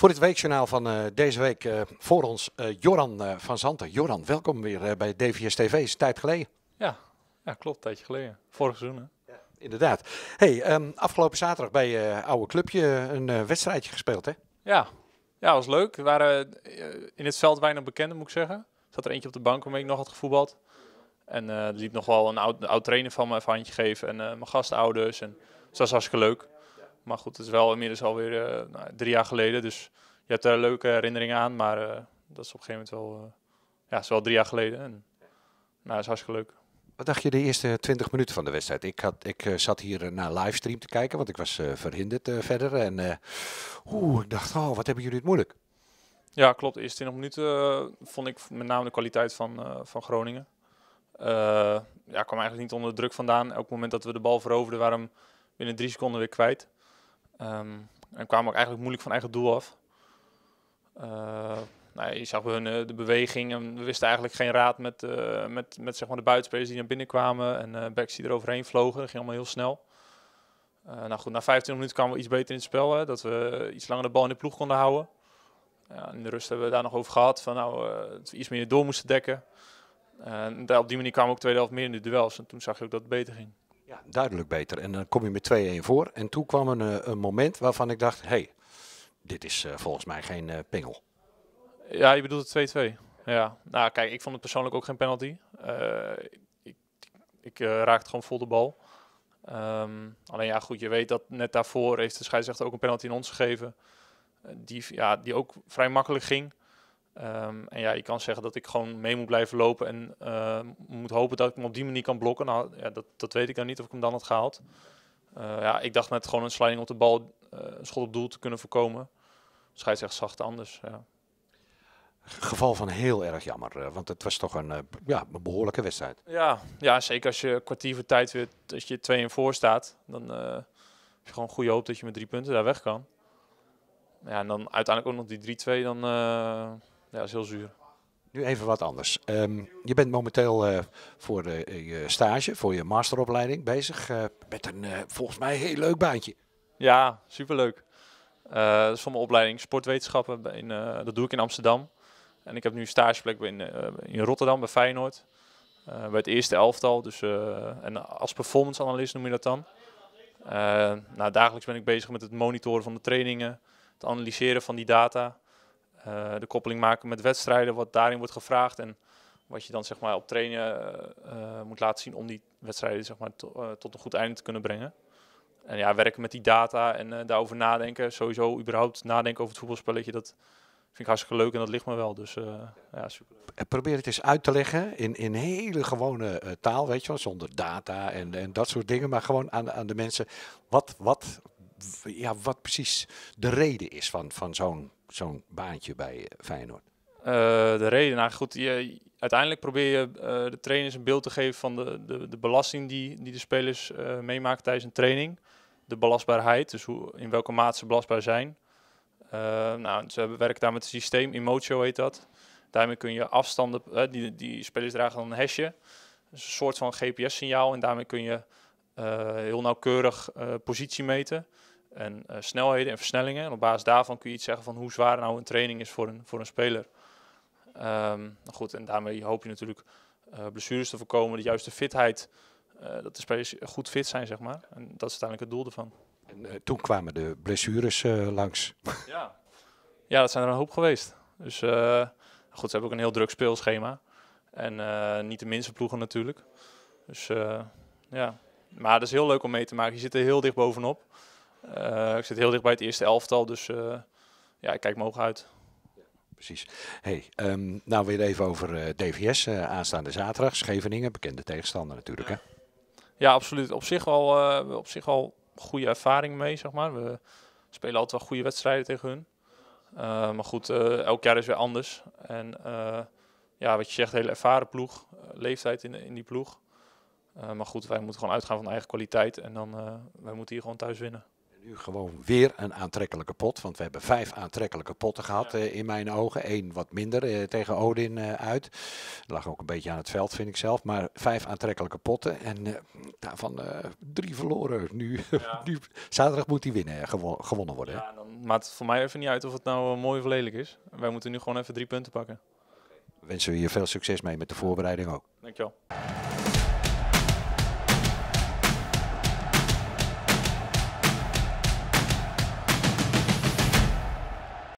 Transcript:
Voor het weekjournaal van eh, deze week eh, voor ons eh, Joran van Zanten. Joran, welkom weer bij DVS TV. Is een tijd geleden? Ja, ja klopt. Een tijdje geleden. Vorig seizoen, hè? Ja, inderdaad. Hey, ehm, afgelopen zaterdag bij oude clubje een wedstrijdje gespeeld, hè? Ja. ja, was leuk. We waren in het veld weinig bekenden, moet ik zeggen. zat er eentje op de bank waarmee ik nog had gevoetbald. En er liep nog wel een oud, oud trainer van me even een handje geven. En mijn gastouders. En dus dat was hartstikke leuk. Maar goed, het is wel inmiddels alweer uh, drie jaar geleden. Dus je hebt daar leuke herinneringen aan. Maar eh, dat is op een gegeven moment wel, eh, ja, is wel drie jaar geleden. En, nou, dat is hartstikke leuk. Wat dacht je de eerste 20 minuten van de wedstrijd? Ik, had, ik zat hier naar livestream te kijken, want ik was verhinderd verder. En ik dacht, oh, wat hebben jullie het moeilijk? Ja, klopt. De eerste 20 minuten vond ik met name de kwaliteit van, van Groningen. ja, kwam eigenlijk niet onder druk vandaan. Elk moment dat we de bal veroverden, waren we binnen drie seconden weer kwijt. Ehm, en kwamen ook eigenlijk moeilijk van eigen doel af. Eh, nou, je zag hun eh, de beweging en we wisten eigenlijk geen raad met, eh, met, met zeg maar de buitenspelers die naar binnen kwamen en uh, backs die er overheen vlogen. Dat ging allemaal heel snel. nou goed, na 25 minuten kwamen we iets beter in het spel, dat we iets langer de bal in de ploeg konden houden. Ja, in de rust hebben we daar nog over gehad, van nou, dat we iets meer door moesten dekken. En op die manier kwamen we ook tweede helft meer in de duels en toen zag je ook dat het beter ging. Ja, duidelijk beter. En dan kom je met 2-1 voor. En toen kwam een, eh, een moment waarvan ik dacht, hé, hey, dit is eh, volgens mij geen uh, pingel. Ja, je bedoelt het 2-2. Ja, nou kijk, ik vond het persoonlijk ook geen penalty. ik, ik raakte gewoon vol de bal. Ehm, alleen ja, goed, je weet dat net daarvoor heeft de scheidsrechter ook een penalty in ons gegeven. die, ja, die ook vrij makkelijk ging. Ehm, en ja, je kan zeggen dat ik gewoon mee moet blijven lopen en ehm, moet hopen dat ik hem op die manier kan blokken. Nou, ja, dat, dat weet ik dan nou niet of ik hem dan had gehaald. Eh, ja, ik dacht net gewoon een sliding op de bal, eh, een schot op doel te kunnen voorkomen. echt zacht anders, ja. Geval van heel erg jammer, eh, want het was toch een, ja, een behoorlijke wedstrijd. Ja, ja, zeker als je kwartier voor tijd weer, als je 2 in voor staat, dan heb je gewoon goede hoop dat je met drie punten daar weg kan. Ja, en dan uiteindelijk ook nog die 3-2, dan ja, is heel zuur. Nu even wat anders. Ehm, je bent momenteel eh, voor de, eh, eh, je stage, voor je masteropleiding bezig. met een volgens mij heel leuk baantje. Ja, superleuk. dat is voor mijn opleiding sportwetenschappen. In, dat doe ik in Amsterdam. En ik heb nu een stageplek in, in Rotterdam bij Feyenoord. bij het eerste elftal. Dus, en als performance analyst noem je dat dan. nou, dagelijks ben ik bezig met het monitoren van de trainingen. Het analyseren van die data. Eh, de koppeling maken met wedstrijden, wat daarin wordt gevraagd en wat je dan zeg maar, op trainen eh, eh, moet laten zien om die wedstrijden zeg maar, tot een goed einde te kunnen brengen. En ja, werken met die data en daarover nadenken, sowieso überhaupt nadenken over het voetbalspelletje, dat vind ik hartstikke leuk en dat ligt me wel. Dus ja, super. Probeer het eens uit te leggen in, in hele gewone taal, weet je wel, zonder data en, en dat soort dingen, maar gewoon aan, aan de mensen wat, wat, ja, wat precies de reden is van, van zo'n zo'n baantje bij eh, Feyenoord? Eh, de reden, nou goed, je, uiteindelijk probeer je eh, de trainers een beeld te geven van de, de, de belasting die, die de spelers uh, meemaken tijdens een training. De belastbaarheid, dus hoe, in welke mate ze belastbaar zijn. nou, ze werken daar met het systeem, Emotio heet dat. Daarmee kun je afstanden, die, die spelers dragen dan een hesje. een soort van GPS-signaal en daarmee kun je heel nauwkeurig positie meten en eh, snelheden en versnellingen. En op basis daarvan kun je iets zeggen van hoe zwaar nou een training is voor een, voor een speler. Ehm, nou goed, en daarmee hoop je natuurlijk eh, blessures te voorkomen, de juiste fitheid, eh, dat de spelers goed fit zijn, zeg maar. En dat is uiteindelijk het doel ervan. En, toen kwamen de blessures langs. Ja. ja, dat zijn er een hoop geweest. Dus goed, ze hebben ook een heel druk speelschema. En niet de minste ploegen natuurlijk. Dus ja, maar dat is heel leuk om mee te maken. Je zit er heel dicht bovenop. Eh, ik zit heel dicht bij het eerste elftal, dus eh, ja, ik kijk me hoog uit precies. Hey, um, nou weer even over eh, DVS aanstaande zaterdag. Scheveningen, bekende tegenstander natuurlijk. Hè? Ja, absoluut. Op zich wel, op zich al goede ervaring mee, zeg maar. We spelen altijd wel goede wedstrijden tegen hun. maar goed, elk jaar is weer anders. En ja, wat je zegt, hele ervaren ploeg. leeftijd in, in die ploeg. maar goed, wij moeten gewoon uitgaan van eigen kwaliteit. En dan, wij moeten hier gewoon thuis winnen nu gewoon weer een aantrekkelijke pot. Want we hebben vijf aantrekkelijke potten gehad eh, in mijn ogen. Eén wat minder eh, tegen Odin uh, uit. Lag ook een beetje aan het veld, vind ik zelf. Maar vijf aantrekkelijke potten. En daarvan drie verloren. Nu, zaterdag moet die winnen, gewonnen worden. Ja, dan maakt het voor mij even niet uit of het nou mooi of lelijk is. Wij moeten nu gewoon even drie punten pakken. Wensen we je veel succes mee met de voorbereiding ook. Dankjewel.